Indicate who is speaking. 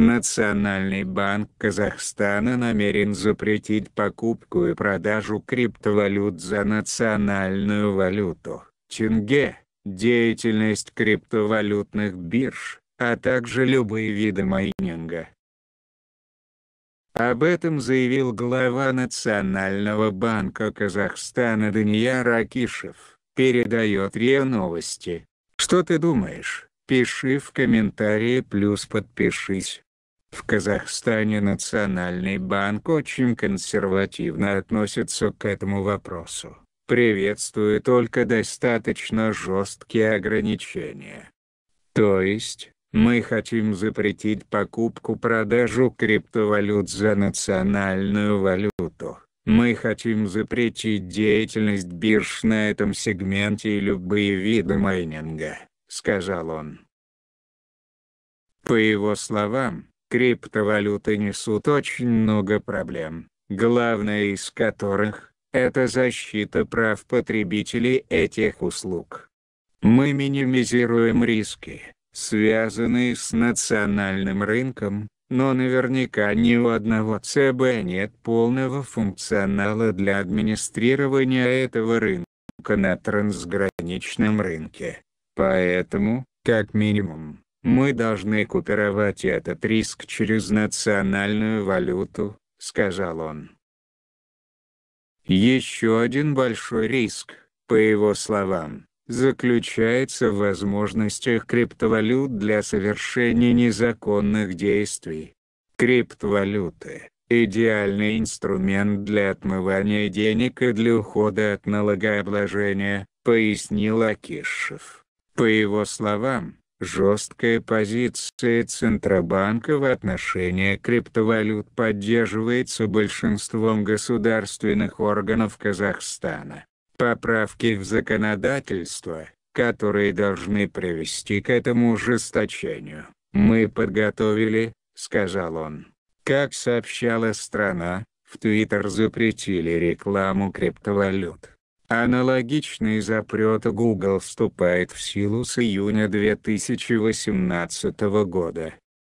Speaker 1: Национальный банк Казахстана намерен запретить покупку и продажу криптовалют за национальную валюту, тенге, деятельность криптовалютных бирж, а также любые виды майнинга. Об этом заявил глава Национального банка Казахстана Дания Ракишев, передает РИА Новости. Что ты думаешь? Пиши в комментарии плюс подпишись. В Казахстане Национальный банк очень консервативно относится к этому вопросу, приветствуя только достаточно жесткие ограничения. То есть, мы хотим запретить покупку-продажу криптовалют за национальную валюту. Мы хотим запретить деятельность бирж на этом сегменте и любые виды майнинга, сказал он. По его словам, Криптовалюты несут очень много проблем, главная из которых – это защита прав потребителей этих услуг. Мы минимизируем риски, связанные с национальным рынком, но наверняка ни у одного ЦБ нет полного функционала для администрирования этого рынка на трансграничном рынке. Поэтому, как минимум, мы должны купировать этот риск через национальную валюту, сказал он. Еще один большой риск, по его словам, заключается в возможностях криптовалют для совершения незаконных действий. Криптовалюты – идеальный инструмент для отмывания денег и для ухода от налогообложения, пояснил Акишев. По его словам, Жесткая позиция Центробанка в отношении криптовалют поддерживается большинством государственных органов Казахстана. Поправки в законодательство, которые должны привести к этому ужесточению, мы подготовили, сказал он. Как сообщала страна, в Твиттер запретили рекламу криптовалют. Аналогичный запрет Google вступает в силу с июня 2018 года.